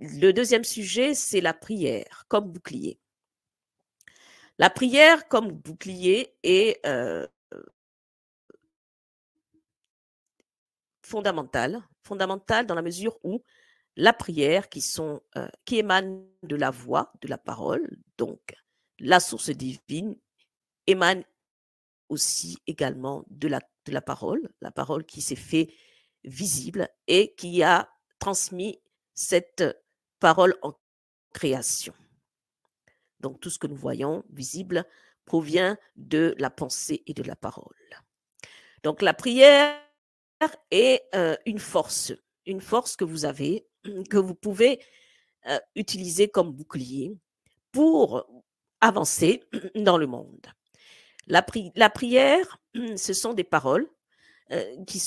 le deuxième sujet, c'est la prière comme bouclier. La prière comme bouclier est euh, fondamentale, fondamentale dans la mesure où la prière qui, euh, émane de la voix, de la parole, donc la source divine, émane aussi également de la, de la parole, la parole qui s'est fait visible et qui a transmis cette parole en création. Donc tout ce que nous voyons visible provient de la pensée et de la parole. Donc la prière est euh, une force, une force que vous avez, que vous pouvez euh, utiliser comme bouclier pour avancer dans le monde. La, prière, ce sont des paroles euh, qui,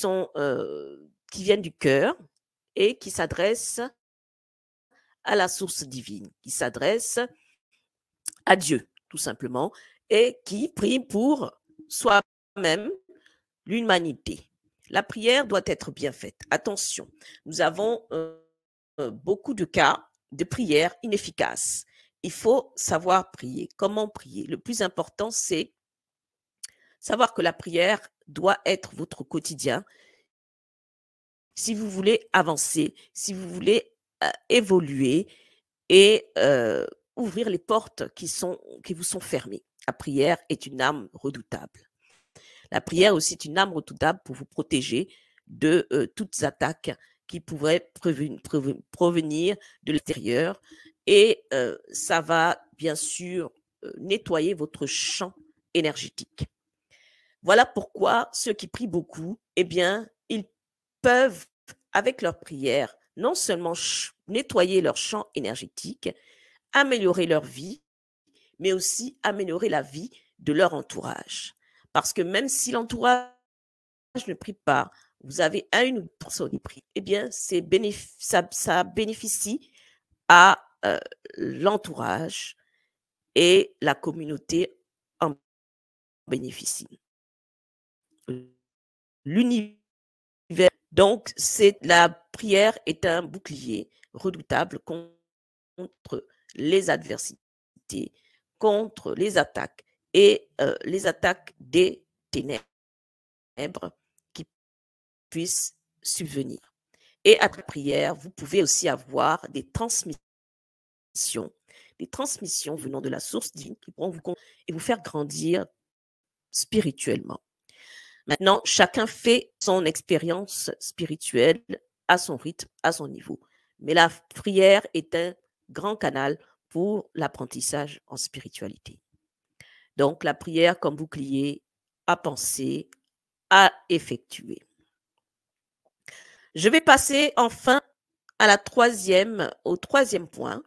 qui viennent du cœur, et qui s'adresse à la source divine, qui s'adresse à Dieu, tout simplement, et qui prie pour soi-même l'humanité. La prière doit être bien faite. Attention, nous avons beaucoup de cas de prières inefficaces. Il faut savoir prier. Comment prier Le plus important, c'est savoir que la prière doit être votre quotidien si vous voulez avancer, si vous voulez évoluer et ouvrir les portes qui, sont, qui vous sont fermées. La prière est une âme redoutable. La prière aussi est une âme redoutable pour vous protéger de toutes attaques qui pourraient provenir de l'extérieur. Et ça va bien sûr nettoyer votre champ énergétique. Voilà pourquoi ceux qui prient beaucoup, eh bien, peuvent, avec leur prière, non seulement nettoyer leur champ énergétique, améliorer leur vie, mais aussi améliorer la vie de leur entourage. Parce que même si l'entourage ne prie pas, vous avez un une personnes qui prie, eh bien, ça, bénéficie à euh, l'entourage et la communauté en bénéficie. L'univers donc, c'est la prière est un bouclier redoutable contre les adversités, contre les attaques et euh, les attaques des ténèbres qui puissent subvenir. Et à la prière, vous pouvez aussi avoir des transmissions, des transmissions venant de la source divine qui pourront vous et vous faire grandir spirituellement. Maintenant, chacun fait son expérience spirituelle à son rythme, à son niveau. Mais la prière est un grand canal pour l'apprentissage en spiritualité. Donc la prière comme bouclier à penser, à effectuer. Je vais passer enfin à la troisième, au troisième point,